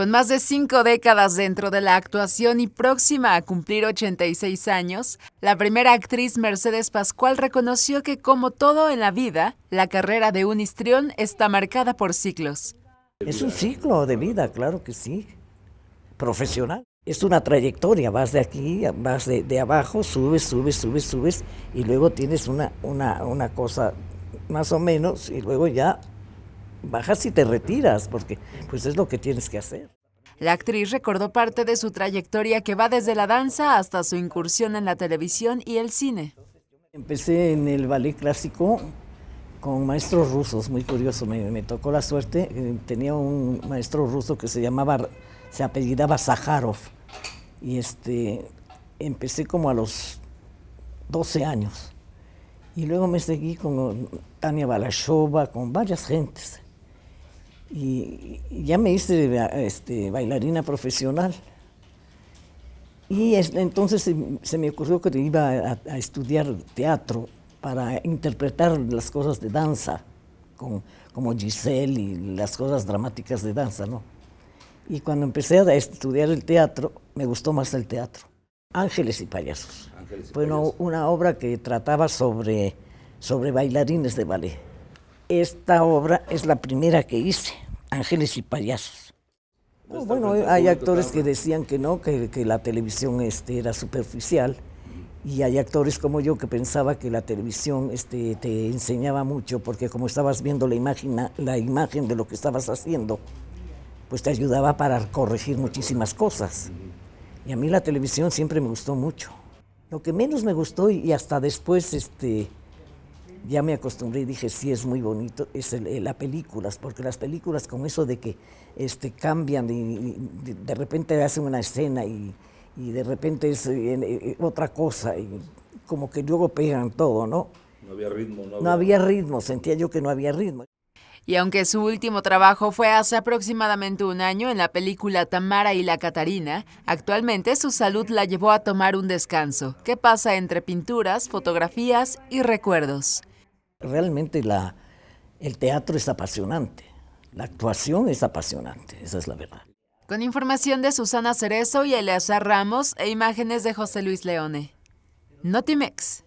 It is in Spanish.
Con más de cinco décadas dentro de la actuación y próxima a cumplir 86 años, la primera actriz Mercedes Pascual reconoció que como todo en la vida, la carrera de un histrión está marcada por ciclos. Es un ciclo de vida, claro que sí, profesional. Es una trayectoria, vas de aquí, vas de, abajo, subes, subes, subes, subes, y luego tienes una, una cosa más o menos, y luego ya bajas y te retiras, porque pues es lo que tienes que hacer. La actriz recordó parte de su trayectoria que va desde la danza hasta su incursión en la televisión y el cine. Empecé en el ballet clásico con maestros rusos, muy curioso, me, tocó la suerte, eh, tenía un maestro ruso que se llamaba, se apellidaba Zaharov, y este, empecé como a los 12 años, y luego me seguí con Tania Balashova, con varias gentes, y ya me hice este, bailarina profesional. Y entonces se, me ocurrió que iba a, estudiar teatro para interpretar las cosas de danza, como Giselle y las cosas dramáticas de danza, ¿no? Y cuando empecé a estudiar el teatro, me gustó más el teatro. Ángeles y payasos. bueno Una, obra que trataba sobre bailarines de ballet. Esta obra es la primera que hice, Ángeles y Payasos. bueno, hay actores que decían que no, que, la televisión este, era superficial. Y hay actores como yo que pensaba que la televisión este, te enseñaba mucho, porque como estabas viendo la imagen, la imagen de lo que estabas haciendo, pues te ayudaba para corregir muchísimas cosas. Y a mí la televisión siempre me gustó mucho. Lo que menos me gustó y hasta después este, ya me acostumbré y dije, sí, es muy bonito, es eh, la películas, porque las películas con eso de que este, cambian y, de, repente hacen una escena y, y de repente es eh, eh, otra cosa, y como que luego pegan todo, ¿no? No había ritmo, no había... No había ritmo, sentía yo que no había ritmo. Y aunque su último trabajo fue hace aproximadamente un año en la película Tamara y la Catarina, actualmente su salud la llevó a tomar un descanso, ¿Qué pasa entre pinturas, fotografías y recuerdos. Realmente el teatro es apasionante, la actuación es apasionante, esa es la verdad. Con información de Susana Cerezo y Eleazar Ramos e imágenes de José Luis Leone. Notimex.